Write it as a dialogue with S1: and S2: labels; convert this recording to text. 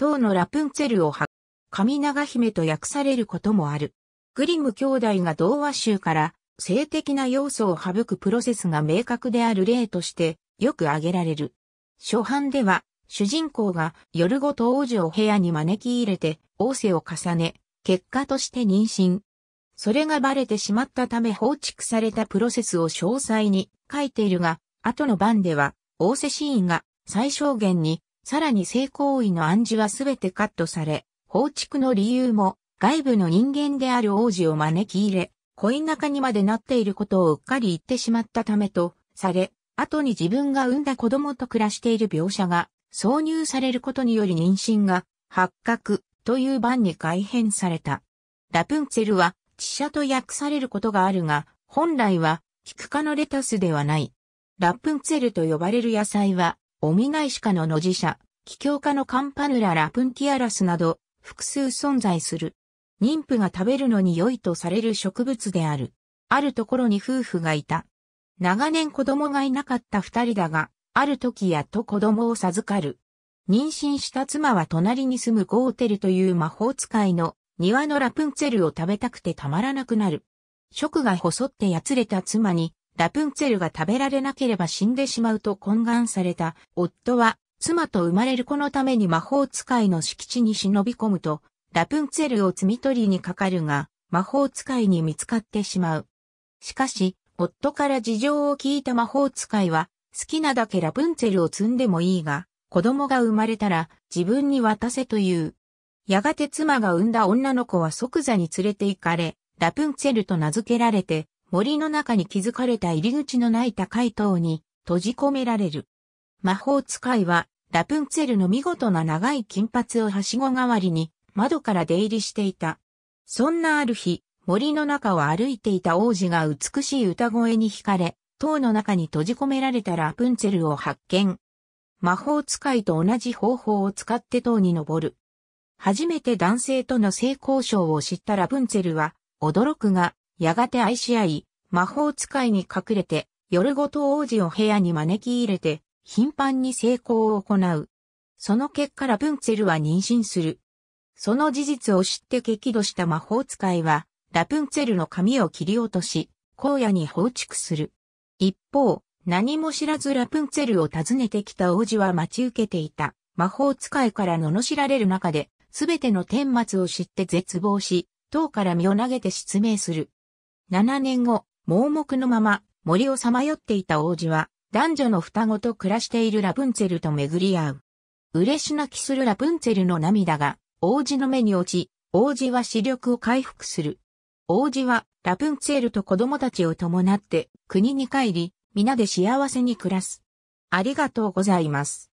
S1: 当のラプンツェルを発、神長姫と訳されることもある。グリム兄弟が童話集から性的な要素を省くプロセスが明確である例としてよく挙げられる。初版では主人公が夜ごと王女を部屋に招き入れて王政を重ね、結果として妊娠。それがバレてしまったため放逐されたプロセスを詳細に書いているが、後の版では、王政シーンが最小限にさらに性行為の暗示はすべてカットされ、放逐の理由も外部の人間である王子を招き入れ、恋仲にまでなっていることをうっかり言ってしまったためとされ、後に自分が産んだ子供と暮らしている描写が挿入されることにより妊娠が発覚という版に改変された。ラプンツェルは、知者と訳されることがあるが、本来は、キク科のレタスではない。ラプンツェルと呼ばれる野菜は、オミナイシカの野次者、気境化のカンパヌラ・ラプンティアラスなど、複数存在する。妊婦が食べるのに良いとされる植物である。あるところに夫婦がいた。長年子供がいなかった二人だが、ある時やっと子供を授かる。妊娠した妻は隣に住むゴーテルという魔法使いの庭のラプンツェルを食べたくてたまらなくなる。食が細ってやつれた妻に、ラプンツェルが食べられなければ死んでしまうと懇願された夫は妻と生まれる子のために魔法使いの敷地に忍び込むと、ラプンツェルを摘み取りにかかるが、魔法使いに見つかってしまう。しかし、夫から事情を聞いた魔法使いは、好きなだけラプンツェルを摘んでもいいが、子供が生まれたら自分に渡せという。やがて妻が産んだ女の子は即座に連れて行かれ、ラプンツェルと名付けられて、森の中に築かれた入り口のない高い塔に閉じ込められる。魔法使いは、ラプンツェルの見事な長い金髪をはしご代わりに、窓から出入りしていた。そんなある日、森の中を歩いていた王子が美しい歌声に惹かれ、塔の中に閉じ込められたラプンツェルを発見。魔法使いと同じ方法を使って塔に登る。初めて男性との性交渉を知ったラプンツェルは、驚くが、やがて愛し合い、魔法使いに隠れて、夜ごと王子を部屋に招き入れて、頻繁に成功を行う。その結果ラプンツェルは妊娠する。その事実を知って激怒した魔法使いは、ラプンツェルの髪を切り落とし、荒野に放逐する。一方、何も知らずラプンツェルを訪ねてきた王子は待ち受けていた魔法使いから罵られる中で、すべての天末を知って絶望し、塔から身を投げて失明する。7年後、盲目のまま森をさまよっていた王子は、男女の双子と暮らしているラプンツェルと巡り合う。嬉し泣きするラプンツェルの涙が王子の目に落ち、王子は視力を回復する。王子はラプンツェルと子供たちを伴って国に帰り、皆で幸せに暮らす。ありがとうございます。